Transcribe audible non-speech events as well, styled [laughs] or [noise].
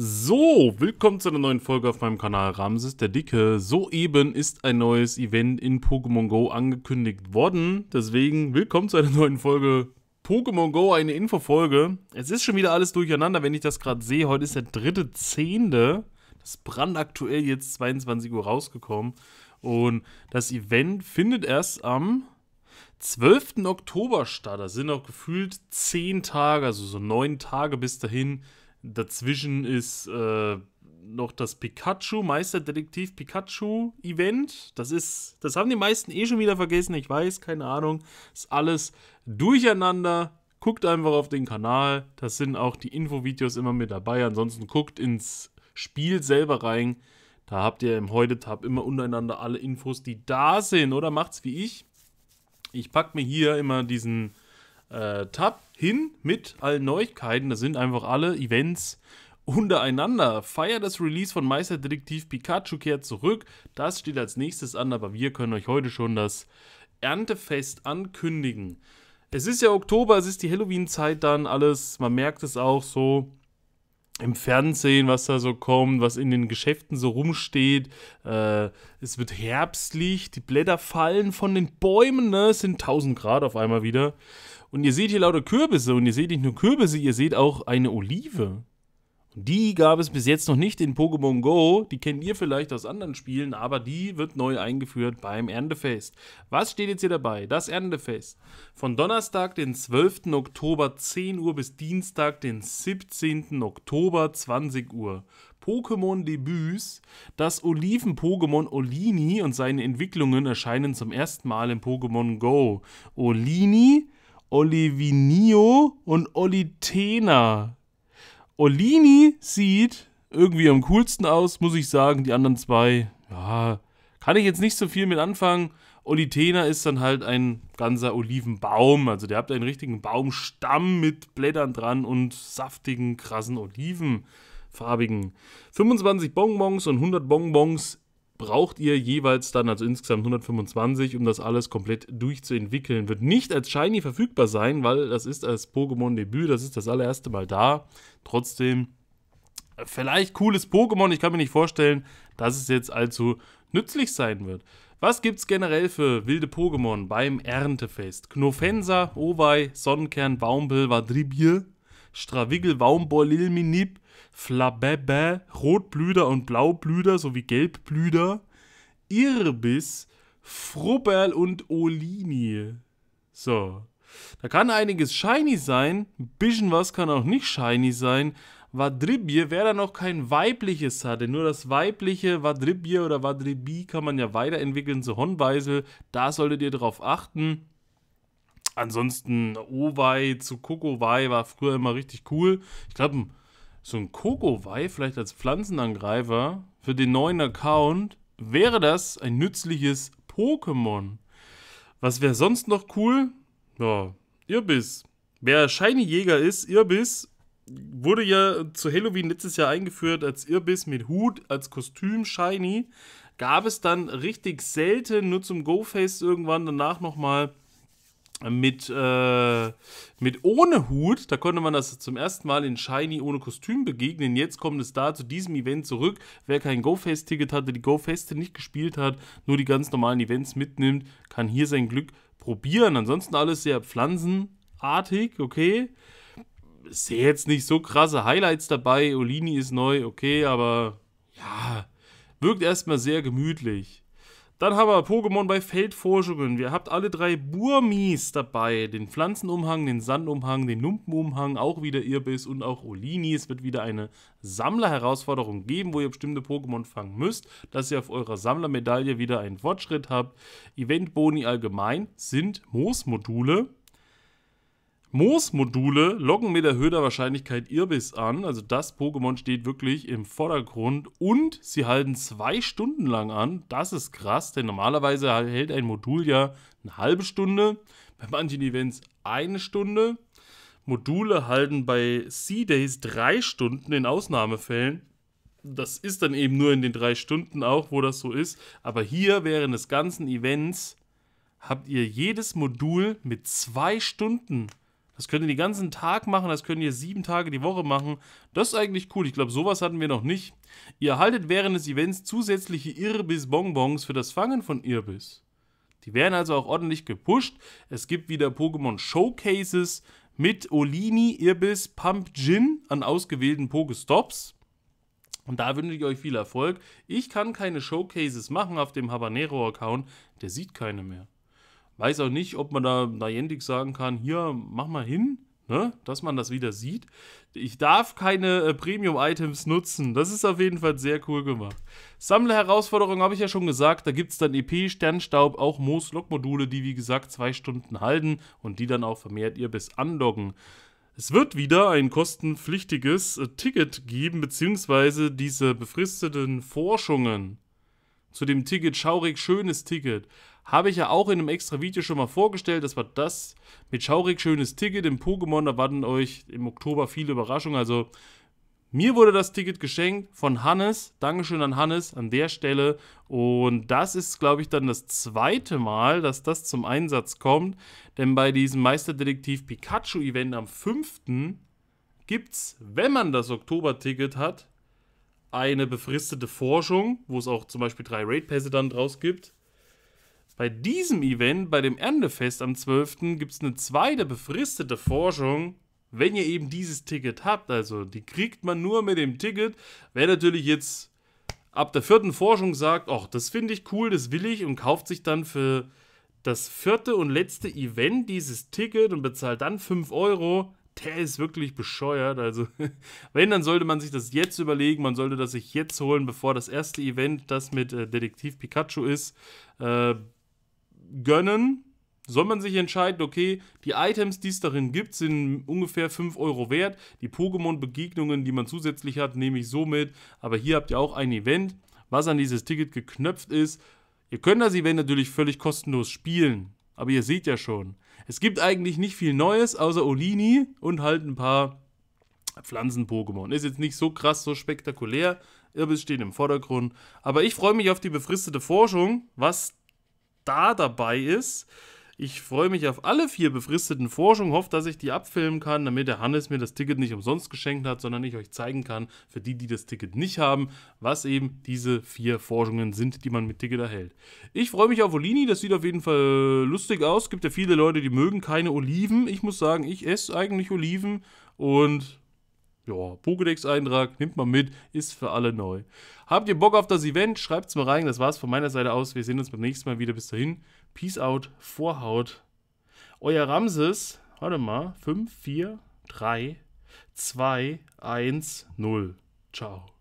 So, willkommen zu einer neuen Folge auf meinem Kanal Ramses der Dicke. Soeben ist ein neues Event in Pokémon Go angekündigt worden. Deswegen willkommen zu einer neuen Folge Pokémon Go, eine Infofolge. Es ist schon wieder alles durcheinander, wenn ich das gerade sehe. Heute ist der 3.10. Das ist brandaktuell jetzt 22 Uhr rausgekommen. Und das Event findet erst am 12. Oktober statt. Das sind auch gefühlt 10 Tage, also so 9 Tage bis dahin Dazwischen ist äh, noch das Pikachu, Meisterdetektiv Pikachu Event. Das ist, das haben die meisten eh schon wieder vergessen. Ich weiß, keine Ahnung. Ist alles durcheinander. Guckt einfach auf den Kanal. Da sind auch die Infovideos immer mit dabei. Ansonsten guckt ins Spiel selber rein. Da habt ihr im Heute-Tab immer untereinander alle Infos, die da sind. Oder macht's wie ich. Ich packe mir hier immer diesen äh, Tab hin mit allen Neuigkeiten. Das sind einfach alle Events untereinander. Feier das Release von Meisterdetektiv Pikachu kehrt zurück. Das steht als nächstes an, aber wir können euch heute schon das Erntefest ankündigen. Es ist ja Oktober, es ist die Halloween-Zeit dann alles. Man merkt es auch so im Fernsehen, was da so kommt, was in den Geschäften so rumsteht. Äh, es wird herbstlich, die Blätter fallen von den Bäumen, ne? Es sind 1000 Grad auf einmal wieder. Und ihr seht hier lauter Kürbisse und ihr seht nicht nur Kürbisse, ihr seht auch eine Olive. Und die gab es bis jetzt noch nicht in Pokémon Go. Die kennt ihr vielleicht aus anderen Spielen, aber die wird neu eingeführt beim Erntefest. Was steht jetzt hier dabei? Das Erntefest. Von Donnerstag, den 12. Oktober 10 Uhr bis Dienstag, den 17. Oktober 20 Uhr. Pokémon-Debüts. Das Oliven-Pokémon Olini und seine Entwicklungen erscheinen zum ersten Mal in Pokémon Go. Olini Olivinio und Olitena. Olini sieht irgendwie am coolsten aus, muss ich sagen. Die anderen zwei, ja, kann ich jetzt nicht so viel mit anfangen. Olitena ist dann halt ein ganzer Olivenbaum. Also der hat einen richtigen Baumstamm mit Blättern dran und saftigen, krassen Olivenfarbigen. 25 Bonbons und 100 Bonbons braucht ihr jeweils dann, also insgesamt 125, um das alles komplett durchzuentwickeln. Wird nicht als Shiny verfügbar sein, weil das ist als Pokémon-Debüt, das ist das allererste Mal da. Trotzdem, vielleicht cooles Pokémon, ich kann mir nicht vorstellen, dass es jetzt allzu nützlich sein wird. Was gibt's generell für wilde Pokémon beim Erntefest? Knofensa, Owei, Sonnenkern, Baumbill, Vadribier, Stravigel, Waumbohr, Lilminib, Flabebe, Rotblüder und Blaublüder sowie Gelbblüder, Irbis, Frubberl und Olini. So. Da kann einiges shiny sein, ein bisschen was kann auch nicht shiny sein. Vadribje wer da noch kein weibliches hatte, nur das weibliche Vadribje oder Wadribi kann man ja weiterentwickeln zu Honweisel, da solltet ihr drauf achten. Ansonsten Owei zu Kokowei war früher immer richtig cool. Ich glaube, ein so ein Kokowai vielleicht als Pflanzenangreifer für den neuen Account wäre das ein nützliches Pokémon. Was wäre sonst noch cool? Ja, Irbis. Wer Shiny Jäger ist, Irbis, wurde ja zu Halloween letztes Jahr eingeführt als Irbis mit Hut, als Kostüm Shiny. Gab es dann richtig selten, nur zum Go-Face irgendwann danach nochmal mit, äh, mit ohne Hut, da konnte man das zum ersten Mal in Shiny ohne Kostüm begegnen. Jetzt kommt es da zu diesem Event zurück. Wer kein gofest ticket hatte, die GoFeste nicht gespielt hat, nur die ganz normalen Events mitnimmt, kann hier sein Glück probieren. Ansonsten alles sehr pflanzenartig, okay. sehe jetzt nicht so krasse Highlights dabei. Olini ist neu, okay, aber ja, wirkt erstmal sehr gemütlich. Dann haben wir Pokémon bei Feldforschungen. Wir habt alle drei Burmis dabei. Den Pflanzenumhang, den Sandumhang, den Lumpenumhang, auch wieder Irbis und auch Olini. Es wird wieder eine Sammlerherausforderung geben, wo ihr bestimmte Pokémon fangen müsst, dass ihr auf eurer Sammlermedaille wieder einen Fortschritt habt. Eventboni allgemein sind Moosmodule. Moos-Module locken mit erhöhter Wahrscheinlichkeit Irbis an. Also das Pokémon steht wirklich im Vordergrund. Und sie halten zwei Stunden lang an. Das ist krass, denn normalerweise hält ein Modul ja eine halbe Stunde. Bei manchen Events eine Stunde. Module halten bei Sea-Days drei Stunden in Ausnahmefällen. Das ist dann eben nur in den drei Stunden auch, wo das so ist. Aber hier während des ganzen Events habt ihr jedes Modul mit zwei Stunden das könnt ihr den ganzen Tag machen, das könnt ihr sieben Tage die Woche machen. Das ist eigentlich cool. Ich glaube, sowas hatten wir noch nicht. Ihr erhaltet während des Events zusätzliche Irbis-Bonbons für das Fangen von Irbis. Die werden also auch ordentlich gepusht. Es gibt wieder Pokémon Showcases mit Olini, Irbis, Gin an ausgewählten Pokestops. Und da wünsche ich euch viel Erfolg. Ich kann keine Showcases machen auf dem Habanero-Account. Der sieht keine mehr weiß auch nicht, ob man da Niantic sagen kann, hier, mach mal hin, ne? dass man das wieder sieht. Ich darf keine äh, Premium-Items nutzen. Das ist auf jeden Fall sehr cool gemacht. Sammler-Herausforderung habe ich ja schon gesagt. Da gibt es dann EP, Sternstaub, auch Moos-Log-Module, die wie gesagt zwei Stunden halten und die dann auch vermehrt ihr bis andocken. Es wird wieder ein kostenpflichtiges äh, Ticket geben, beziehungsweise diese befristeten Forschungen. Zu dem Ticket, schaurig schönes Ticket. Habe ich ja auch in einem extra Video schon mal vorgestellt. Das war das mit Schaurig schönes Ticket im Pokémon. Da warten euch im Oktober viele Überraschungen. Also mir wurde das Ticket geschenkt von Hannes. Dankeschön an Hannes an der Stelle. Und das ist, glaube ich, dann das zweite Mal, dass das zum Einsatz kommt. Denn bei diesem Meisterdetektiv Pikachu-Event am 5. gibt es, wenn man das Oktober-Ticket hat, eine befristete Forschung, wo es auch zum Beispiel drei Raid-Pässe dann draus gibt. Bei diesem Event, bei dem Erntefest am 12., gibt es eine zweite befristete Forschung, wenn ihr eben dieses Ticket habt. Also die kriegt man nur mit dem Ticket. Wer natürlich jetzt ab der vierten Forschung sagt, ach, das finde ich cool, das will ich und kauft sich dann für das vierte und letzte Event dieses Ticket und bezahlt dann 5 Euro, der ist wirklich bescheuert. Also, [laughs] wenn, dann sollte man sich das jetzt überlegen. Man sollte das sich jetzt holen, bevor das erste Event, das mit äh, Detektiv Pikachu ist, äh, gönnen, soll man sich entscheiden, okay, die Items, die es darin gibt, sind ungefähr 5 Euro wert. Die Pokémon-Begegnungen, die man zusätzlich hat, nehme ich so mit. Aber hier habt ihr auch ein Event, was an dieses Ticket geknöpft ist. Ihr könnt das Event natürlich völlig kostenlos spielen. Aber ihr seht ja schon, es gibt eigentlich nicht viel Neues, außer Olini und halt ein paar Pflanzen-Pokémon. Ist jetzt nicht so krass, so spektakulär. Irbis stehen im Vordergrund. Aber ich freue mich auf die befristete Forschung, was Star dabei ist. Ich freue mich auf alle vier befristeten Forschungen, hoffe, dass ich die abfilmen kann, damit der Hannes mir das Ticket nicht umsonst geschenkt hat, sondern ich euch zeigen kann, für die, die das Ticket nicht haben, was eben diese vier Forschungen sind, die man mit Ticket erhält. Ich freue mich auf Olini, das sieht auf jeden Fall lustig aus. Gibt ja viele Leute, die mögen keine Oliven. Ich muss sagen, ich esse eigentlich Oliven und ja, Pokédex-Eintrag, nimmt mal mit, ist für alle neu. Habt ihr Bock auf das Event? Schreibt's mal rein. Das war's von meiner Seite aus. Wir sehen uns beim nächsten Mal wieder. Bis dahin. Peace out, Vorhaut. Euer Ramses, warte mal, 5, 4, 3, 2, 1, 0. Ciao.